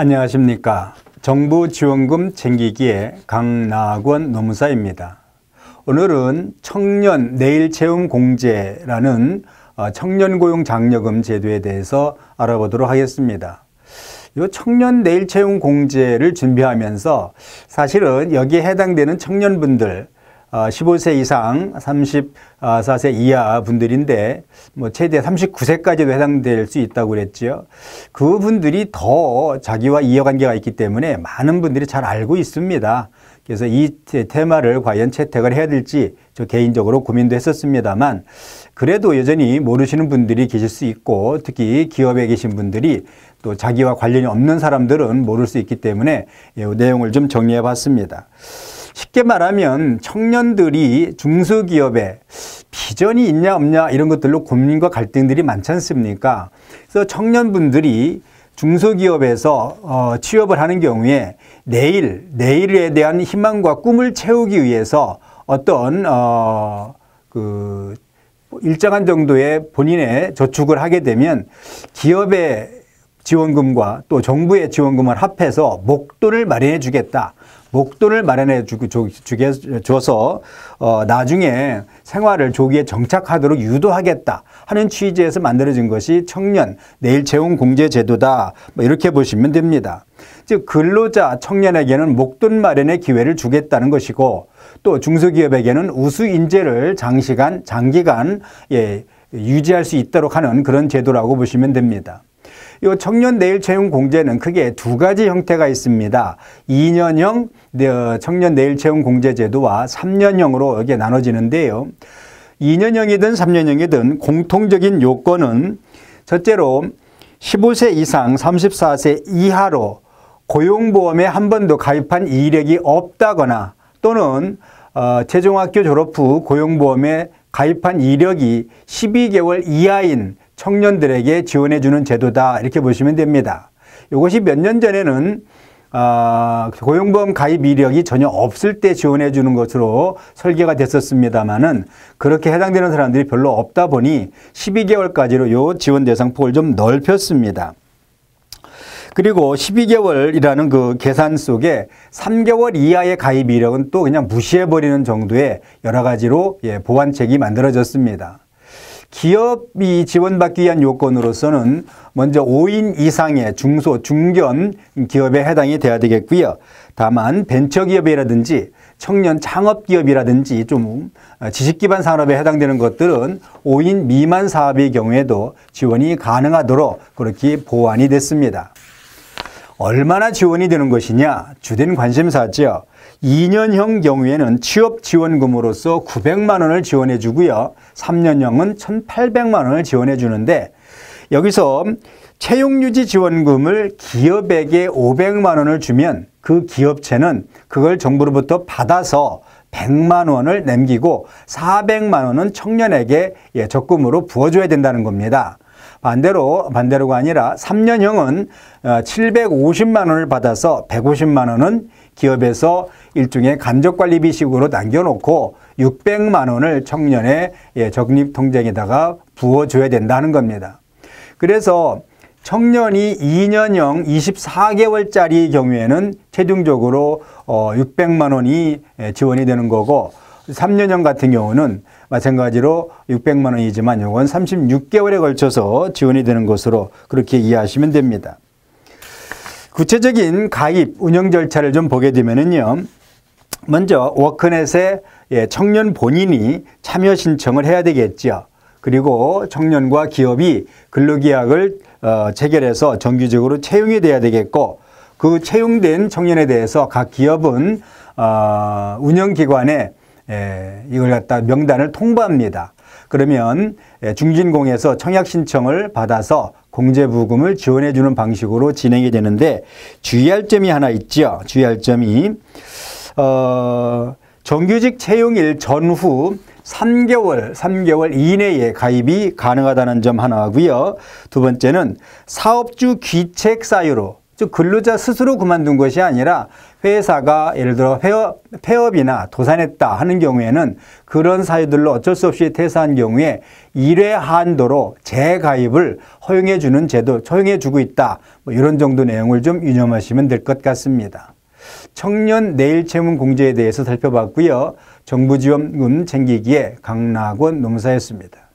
안녕하십니까. 정부 지원금 챙기기에 강나원 노무사입니다. 오늘은 청년 내일 채움 공제라는 어, 청년 고용 장려금 제도에 대해서 알아보도록 하겠습니다. 이 청년 내일 채용 공제를 준비하면서 사실은 여기에 해당되는 청년분들 15세 어, 이상 34세 이하 분들인데 뭐 최대 39세까지도 해당될 수 있다고 그랬지요. 그분들이 더 자기와 이해관계가 있기 때문에 많은 분들이 잘 알고 있습니다. 그래서 이 테마를 과연 채택을 해야 될지 저 개인적으로 고민도 했었습니다만 그래도 여전히 모르시는 분들이 계실 수 있고 특히 기업에 계신 분들이 또 자기와 관련이 없는 사람들은 모를 수 있기 때문에 내용을 좀 정리해 봤습니다. 쉽게 말하면 청년들이 중소기업에 비전이 있냐 없냐 이런 것들로 고민과 갈등들이 많지 않습니까? 그래서 청년분들이 중소기업에서 어, 취업을 하는 경우에 내일, 내일에 대한 희망과 꿈을 채우기 위해서 어떤 어, 그 일정한 정도의 본인의 저축을 하게 되면 기업의 지원금과 또 정부의 지원금을 합해서 목돈을 마련해 주겠다. 목돈을 마련해 주고 게 줘서 어, 나중에 생활을 조기에 정착하도록 유도하겠다 하는 취지에서 만들어진 것이 청년 내일 채용 공제 제도다 뭐 이렇게 보시면 됩니다. 즉 근로자 청년에게는 목돈 마련의 기회를 주겠다는 것이고 또 중소기업에게는 우수 인재를 장시간 장기간 예, 유지할 수 있도록 하는 그런 제도라고 보시면 됩니다. 요 청년 내일 채용 공제는 크게 두 가지 형태가 있습니다. 2년형 어, 청년 내일 채용 공제 제도와 3년형으로 이게 나눠지는데요. 2년형이든 3년형이든 공통적인 요건은 첫째로 15세 이상 34세 이하로 고용보험에 한 번도 가입한 이력이 없다거나 또는 어, 최종학교 졸업 후 고용보험에 가입한 이력이 12개월 이하인 청년들에게 지원해주는 제도다 이렇게 보시면 됩니다. 이것이 몇 년 전에는 어, 고용보험 가입 이력이 전혀 없을 때 지원해 주는 것으로 설계가 됐었습니다만은 그렇게 해당되는 사람들이 별로 없다 보니 12개월까지로 요 지원 대상 폭을 좀 넓혔습니다. 그리고 12개월이라는 그 계산 속에 3개월 이하의 가입 이력은 또 그냥 무시해버리는 정도의 여러 가지로 예, 보완책이 만들어졌습니다. 기업이 지원받기 위한 요건으로서는 먼저 5인 이상의 중소, 중견 기업에 해당이 돼야 되겠고요. 다만 벤처기업이라든지 청년 창업기업이라든지 좀 어, 지식기반 산업에 해당되는 것들은 5인 미만 사업의 경우에도 지원이 가능하도록 그렇게 보완이 됐습니다. 얼마나 지원이 되는 것이냐 주된 관심사죠. 2년형 경우에는 취업지원금으로서 900만 원을 지원해 주고요. 3년형은 1,800만 원을 지원해 주는데 여기서 채용유지 지원금을 기업에게 500만 원을 주면 그 기업체는 그걸 정부로부터 받아서 100만 원을 남기고 400만 원은 청년에게 예, 적금으로 부어줘야 된다는 겁니다. 반대로 반대로가 아니라 3년형은 750만 어, 원을 받아서 150만 원은 기업에서 일종의 간접관리비식으로 남겨놓고 600만 원을 청년의 예, 적립통장에다가 부어줘야 된다는 겁니다. 그래서 청년이 2년형 24개월짜리 경우에는 최종적으로 600만 어, 원이 예, 지원이 되는 거고 3년형 같은 경우는 마찬가지로 600만 원이지만 이건 36개월에 걸쳐서 지원이 되는 것으로 그렇게 이해하시면 됩니다. 구체적인 가입 운영 절차를 좀 보게 되면요 먼저 워크넷에 예, 청년 본인이 참여 신청을 해야 되겠죠. 그리고 청년과 기업이 근로계약을 어, 체결해서 정규직으로 채용이 돼야 되겠고 그 채용된 청년에 대해서 각 기업은 어, 운영기관에 예, 이걸 갖다 명단을 통보합니다. 그러면 예, 중진공에서 청약 신청을 받아서 공제부금을 지원해 주는 방식으로 진행이 되는데 주의할 점이 하나 있죠. 주의할 점이 어, 정규직 채용일 전후 3개월, 3개월 이내에 가입이 가능하다는 점 하나고요. 두 번째는 사업주 귀책 사유로 즉 근로자 스스로 그만둔 것이 아니라 회사가 예를 들어 폐업, 폐업이나 도산했다 하는 경우에는 그런 사유들로 어쩔 수 없이 퇴사한 경우에 일회 한도로 재가입을 허용해 주는 제도, 허용해 주고 있다. 뭐 이런 정도 내용을 좀 유념하시면 될 것 같습니다. 청년 내일 채무 공제에 대해서 살펴봤고요. 정부 지원금 챙기기에 강락원 농사였습니다.